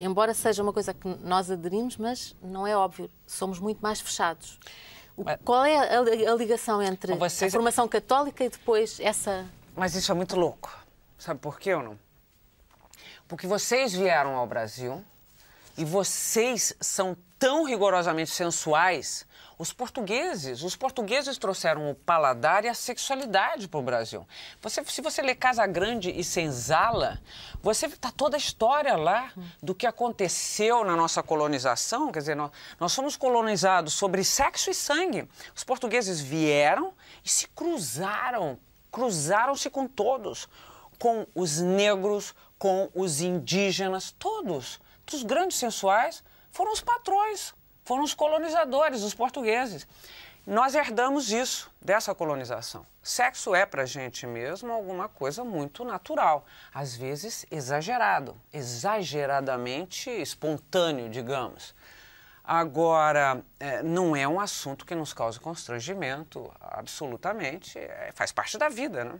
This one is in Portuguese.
Embora seja uma coisa que nós aderimos, mas não é óbvio, somos muito mais fechados. O, mas, qual é a, a ligação entre vocês... a formação católica e depois essa. Mas isso é muito louco. Sabe por quê ou não? Porque vocês vieram ao Brasil e vocês são tão rigorosamente sensuais. Os portugueses, os portugueses trouxeram o paladar e a sexualidade para o Brasil. Você, se você lê Casa Grande e Senzala, você tá toda a história lá do que aconteceu na nossa colonização. Quer dizer, nós, nós somos colonizados sobre sexo e sangue. Os portugueses vieram e se cruzaram, cruzaram-se com todos, com os negros, com os indígenas, todos os grandes sensuais foram os patrões, foram os colonizadores, os portugueses. Nós herdamos isso, dessa colonização. Sexo é para a gente mesmo alguma coisa muito natural, às vezes exagerado, exageradamente espontâneo, digamos. Agora, é, não é um assunto que nos cause constrangimento, absolutamente, é, faz parte da vida, né?